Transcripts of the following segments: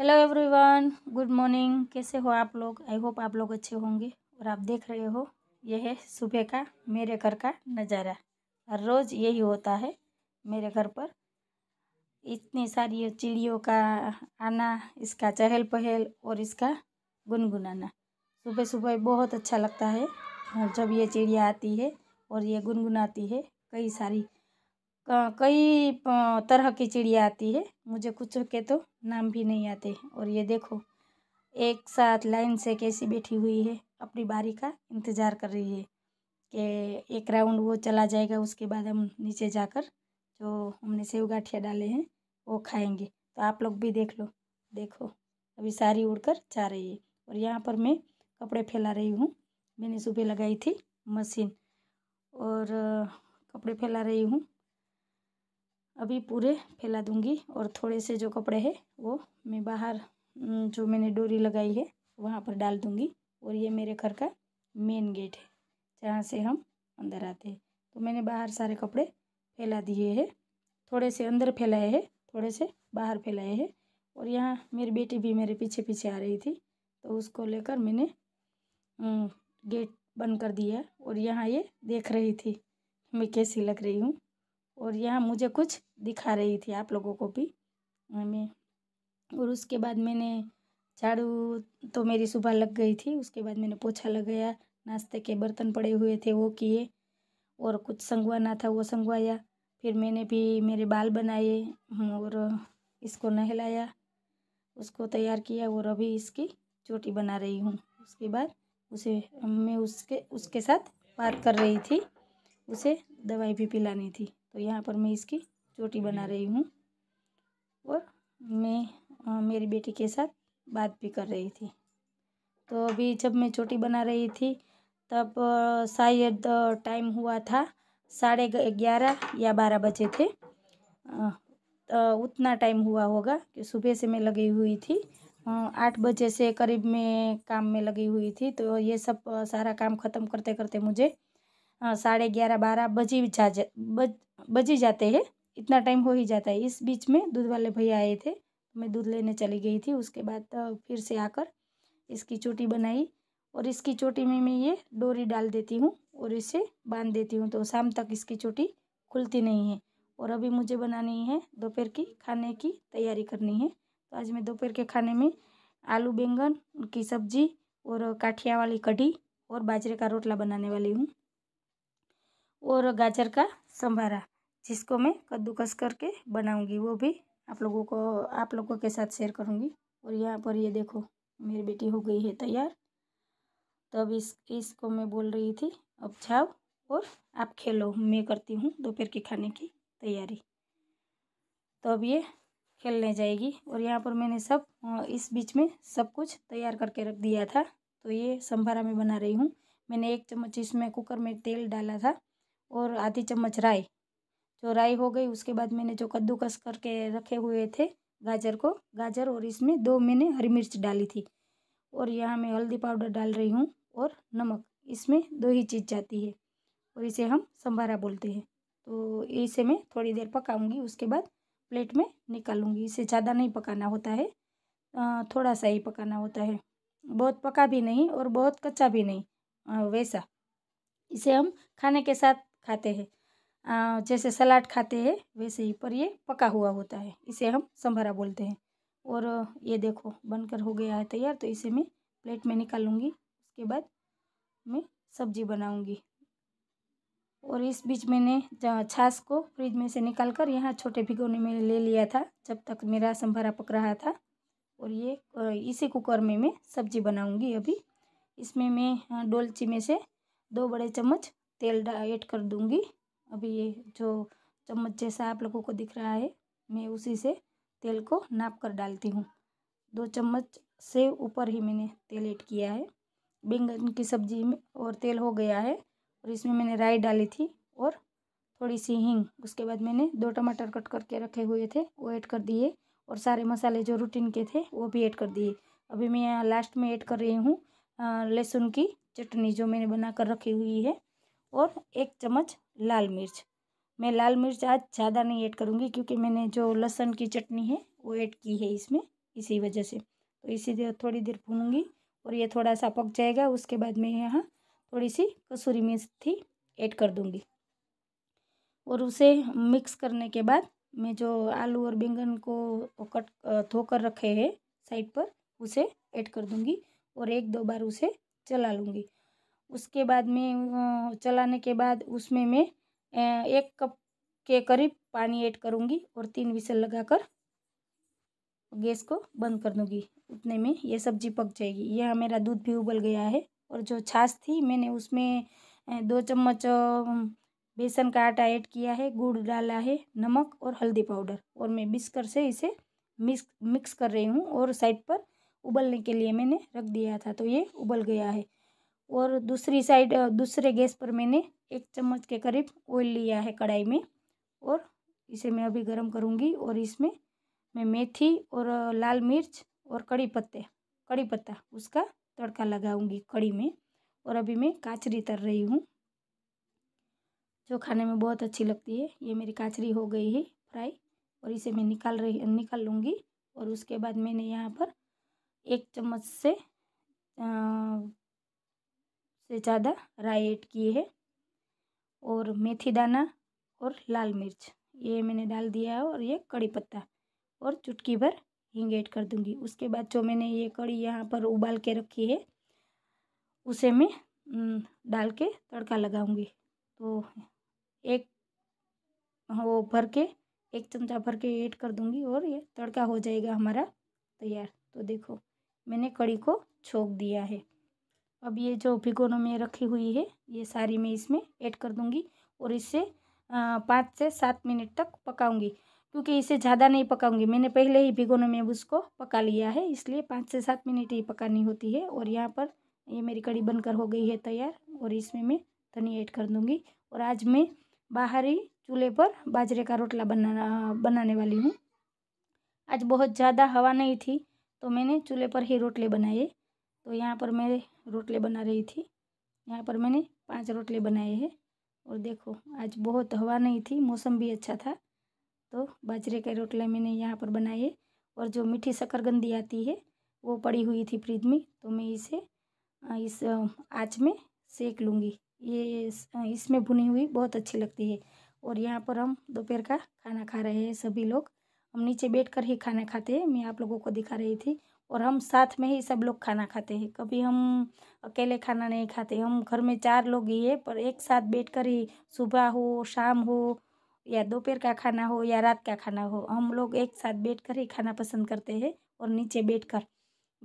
hello everyone good morning कैसे हो आप लोग आई होप आप लोग अच्छे होंगे और आप देख रहे हो यह है सुबह का मेरे घर का नज़ारा हर रोज़ यही होता है मेरे घर पर इतनी सारी चिड़ियों का आना इसका चहल पहल और इसका गुनगुनाना सुबह सुबह बहुत अच्छा लगता है जब ये चिड़िया आती है और ये गुनगुनाती है कई सारी कई तरह की चिड़िया आती है मुझे कुछ के तो नाम भी नहीं आते और ये देखो एक साथ लाइन से कैसी बैठी हुई है अपनी बारी का इंतज़ार कर रही है कि एक राउंड वो चला जाएगा उसके बाद हम नीचे जाकर जो हमने सेव गाठिया डाले हैं वो खाएंगे तो आप लोग भी देख लो देखो अभी सारी उड़कर जा रही है और यहाँ पर मैं कपड़े फैला रही हूँ मैंने सुबह लगाई थी मशीन और कपड़े फैला रही हूँ अभी पूरे फैला दूंगी और थोड़े से जो कपड़े हैं वो मैं बाहर जो मैंने डोरी लगाई है वहाँ पर डाल दूंगी और ये मेरे घर का मेन गेट है जहाँ से हम अंदर आते हैं तो मैंने बाहर सारे कपड़े फैला दिए हैं थोड़े से अंदर फैलाए हैं थोड़े से बाहर फैलाए हैं और यहाँ मेरी बेटी भी मेरे पीछे पीछे आ रही थी तो उसको लेकर मैंने गेट बंद कर दिया और यहाँ ये देख रही थी मैं कैसी लग रही हूँ और यहाँ मुझे कुछ दिखा रही थी आप लोगों को भी मैं और उसके बाद मैंने झाड़ू तो मेरी सुबह लग गई थी उसके बाद मैंने पोछा लगाया नाश्ते के बर्तन पड़े हुए थे वो किए और कुछ संगवाना था वो संगवाया फिर मैंने भी मेरे बाल बनाए हम्म, और इसको नहलाया उसको तैयार किया और अभी इसकी चोटी बना रही हूँ उसके बाद उसे मैं उसके उसके साथ बात कर रही थी उसे दवाई भी पिलानी थी तो यहाँ पर मैं इसकी चोटी बना रही हूँ और मैं आ, मेरी बेटी के साथ बात भी कर रही थी तो अभी जब मैं चोटी बना रही थी तब शायद टाइम हुआ था साढ़े ग्यारह या बारह बजे थे आ, आ, उतना टाइम हुआ होगा कि सुबह से मैं लगी हुई थी आठ बजे से करीब मैं काम में लगी हुई थी तो ये सब सारा काम ख़त्म करते करते मुझे हाँ, साढ़े ग्यारह बारह बजी जा बज बजी जाते हैं इतना टाइम हो ही जाता है इस बीच में दूध वाले भैया आए थे तो मैं दूध लेने चली गई थी उसके बाद फिर से आकर इसकी चोटी बनाई और इसकी चोटी में मैं ये डोरी डाल देती हूँ और इसे बांध देती हूँ तो शाम तक इसकी चोटी खुलती नहीं है और अभी मुझे बनानी है दोपहर की खाने की तैयारी करनी है तो आज मैं दोपहर के खाने में आलू बैंगन की सब्जी और काठिया वाली कढ़ी और बाजरे का रोटला बनाने वाली हूँ और गाजर का संभारा जिसको मैं कद्दूकस करके बनाऊंगी वो भी आप लोगों को आप लोगों के साथ शेयर करूंगी और यहाँ पर ये देखो मेरी बेटी हो गई है तैयार तो अब इस इसको मैं बोल रही थी अब जाओ और आप खेलो मैं करती हूँ दोपहर के खाने की तैयारी तो अब ये खेलने जाएगी और यहाँ पर मैंने सब इस बीच में सब कुछ तैयार करके रख दिया था तो ये संभारा में बना रही हूँ मैंने एक चम्मच इसमें कुकर में तेल डाला था और आधी चम्मच राई जो राई हो गई उसके बाद मैंने जो कद्दूकस करके रखे हुए थे गाजर को गाजर और इसमें दो मैंने हरी मिर्च डाली थी और यहाँ मैं हल्दी पाउडर डाल रही हूँ और नमक इसमें दो ही चीज़ जाती है और इसे हम संभारा बोलते हैं तो इसे मैं थोड़ी देर पकाऊंगी उसके बाद प्लेट में निकालूंगी इसे ज़्यादा नहीं पकाना होता है थोड़ा सा ही पकाना होता है बहुत पका भी नहीं और बहुत कच्चा भी नहीं वैसा इसे हम खाने के साथ खाते हैं जैसे सलाद खाते हैं वैसे ही पर ये पका हुआ होता है इसे हम संभारा बोलते हैं और ये देखो बनकर हो गया है तैयार तो इसे मैं प्लेट में निकालूंगी उसके बाद मैं सब्जी बनाऊंगी और इस बीच मैंने छाछ को फ्रिज में से निकाल कर यहाँ छोटे भिगोने में ले लिया था जब तक मेरा संभारा पक रहा था और ये इसी कुकर में मैं सब्जी बनाऊंगी अभी इसमें मैं डोलची में से दो बड़े चम्मच तेल ऐड कर दूँगी अभी ये जो चम्मच जैसा आप लोगों को दिख रहा है मैं उसी से तेल को नाप कर डालती हूँ दो चम्मच से ऊपर ही मैंने तेल ऐड किया है बैंगन की सब्जी में और तेल हो गया है और इसमें मैंने राई डाली थी और थोड़ी सी हींग उसके बाद मैंने दो टमाटर कट करके रखे हुए थे वो ऐड कर दिए और सारे मसाले जो रूटीन के थे वो भी ऐड कर दिए अभी मैं लास्ट में ऐड कर रही हूँ लहसुन की चटनी जो मैंने बना कर रखी हुई है और एक चम्मच लाल मिर्च मैं लाल मिर्च आज ज़्यादा नहीं ऐड करूँगी क्योंकि मैंने जो लहसुन की चटनी है वो ऐड की है इसमें इसी वजह से तो इसी देर थोड़ी देर भूनूंगी और ये थोड़ा सा पक जाएगा उसके बाद मैं यहाँ थोड़ी सी कसूरी मेथी ऐड कर दूँगी और उसे मिक्स करने के बाद मैं जो आलू और बैंगन को कट धोकर रखे हैं साइड पर उसे ऐड कर दूँगी और एक दो बार उसे चला लूँगी उसके बाद में चलाने के बाद उसमें मैं एक कप के करीब पानी ऐड करूँगी और तीन विसल लगाकर गैस को बंद कर दूँगी उतने में ये सब्जी पक जाएगी यह मेरा दूध भी उबल गया है और जो छाछ थी मैंने उसमें दो चम्मच बेसन का आटा ऐड किया है गुड़ डाला है नमक और हल्दी पाउडर और मैं बिस्कर से इसे मिक्स मिक्स कर रही हूँ और साइड पर उबलने के लिए मैंने रख दिया था तो ये उबल गया है और दूसरी साइड दूसरे गैस पर मैंने एक चम्मच के करीब ऑयल लिया है कढ़ाई में और इसे मैं अभी गर्म करूँगी और इसमें मैं मेथी और लाल मिर्च और कड़ी पत्ते कड़ी पत्ता उसका तड़का लगाऊंगी कड़ी में और अभी मैं काचरी तर रही हूँ जो खाने में बहुत अच्छी लगती है ये मेरी काचरी हो गई है फ्राई और इसे मैं निकाल रही निकाल लूँगी और उसके बाद मैंने यहाँ पर एक चम्मच से से ज़्यादा राई ऐड किए है और मेथी दाना और लाल मिर्च ये मैंने डाल दिया है और ये कड़ी पत्ता और चुटकी भर हींग ऐड कर दूंगी उसके बाद जो मैंने ये कड़ी यहाँ पर उबाल के रखी है उसे मैं डाल के तड़का लगाऊंगी तो एक वो भर के एक चमचा भर के ऐड कर दूंगी और ये तड़का हो जाएगा हमारा तैयार तो देखो मैंने कड़ी को छोक दिया है अब ये जो भिगोनों में रखी हुई है ये सारी मैं इसमें ऐड कर दूँगी और इसे पाँच से सात मिनट तक पकाऊँगी क्योंकि इसे ज़्यादा नहीं पकाऊँगी मैंने पहले ही भिगोनों में उसको पका लिया है इसलिए पाँच से सात मिनट ही पकानी होती है और यहाँ पर ये मेरी कड़ी बनकर हो गई है तैयार और इसमें मैं धनी ऐड कर दूँगी और आज मैं बाहरी चूल्हे पर बाजरे का रोटला बनाना बनाने वाली हूँ आज बहुत ज़्यादा हवा नहीं थी तो मैंने चूल्हे पर ही रोटले बनाए तो यहाँ पर मैं रोटले बना रही थी यहाँ पर मैंने पांच रोटले बनाए हैं और देखो आज बहुत हवा नहीं थी मौसम भी अच्छा था तो बाजरे के रोटले मैंने यहाँ पर बनाए और जो मीठी शकरगंदी आती है वो पड़ी हुई थी फ्रिज में तो मैं इसे इस आँच में सेक लूँगी ये इसमें भुनी हुई बहुत अच्छी लगती है और यहाँ पर हम दोपहर का खाना खा रहे हैं सभी लोग हम नीचे बैठ कर ही खाना खाते हैं मैं आप लोगों को दिखा रही थी और हम साथ में ही सब लोग खाना खाते हैं कभी हम अकेले खाना नहीं खाते हम घर में चार लोग ही है पर एक साथ बैठ कर ही सुबह हो शाम हो या दोपहर का खाना हो या रात का खाना हो हम लोग एक साथ बैठ कर ही खाना पसंद करते हैं और नीचे बैठ कर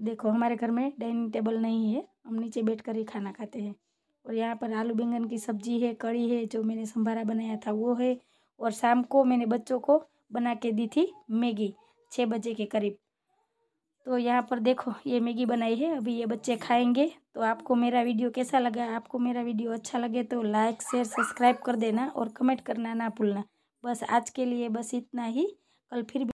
देखो हमारे घर में डाइनिंग टेबल नहीं है हम नीचे बैठ कर ही खाना खाते हैं और यहाँ पर आलू बैंगन की सब्जी है कड़ी है जो मैंने संभारा बनाया था वो है और शाम को मैंने बच्चों को बना के दी थी मैगी छः बजे के करीब तो यहाँ पर देखो ये मैगी बनाई है अभी ये बच्चे खाएंगे तो आपको मेरा वीडियो कैसा लगा आपको मेरा वीडियो अच्छा लगे तो लाइक शेयर सब्सक्राइब कर देना और कमेंट करना ना भूलना बस आज के लिए बस इतना ही कल फिर